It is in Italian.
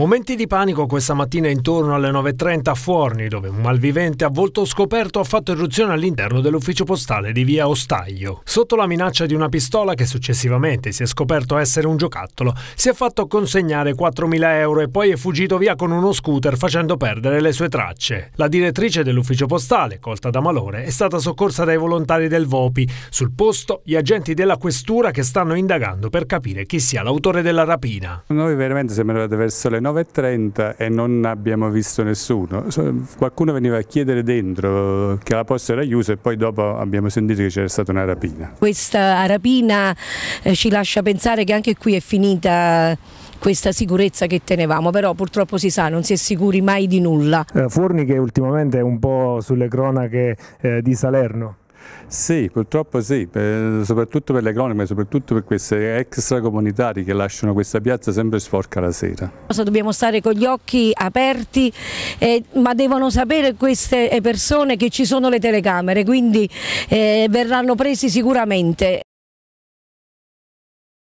Momenti di panico questa mattina intorno alle 9.30 a Forni, dove un malvivente a volto scoperto ha fatto irruzione all'interno dell'ufficio postale di via Ostaglio. Sotto la minaccia di una pistola che successivamente si è scoperto essere un giocattolo, si è fatto consegnare 4.000 euro e poi è fuggito via con uno scooter facendo perdere le sue tracce. La direttrice dell'ufficio postale, colta da malore, è stata soccorsa dai volontari del VOPI. Sul posto gli agenti della questura che stanno indagando per capire chi sia l'autore della rapina. Noi veramente sembra verso le 9 9.30 e non abbiamo visto nessuno. Qualcuno veniva a chiedere dentro che la posta era chiusa e poi dopo abbiamo sentito che c'era stata una rapina. Questa rapina eh, ci lascia pensare che anche qui è finita eh, questa sicurezza che tenevamo, però purtroppo si sa, non si è sicuri mai di nulla. Eh, Forni che ultimamente è un po' sulle cronache eh, di Salerno. Sì, purtroppo sì, per, soprattutto per le cronache, soprattutto per queste extracomunitari che lasciano questa piazza sempre sporca la sera. Dobbiamo stare con gli occhi aperti, eh, ma devono sapere queste eh, persone che ci sono le telecamere, quindi eh, verranno presi sicuramente.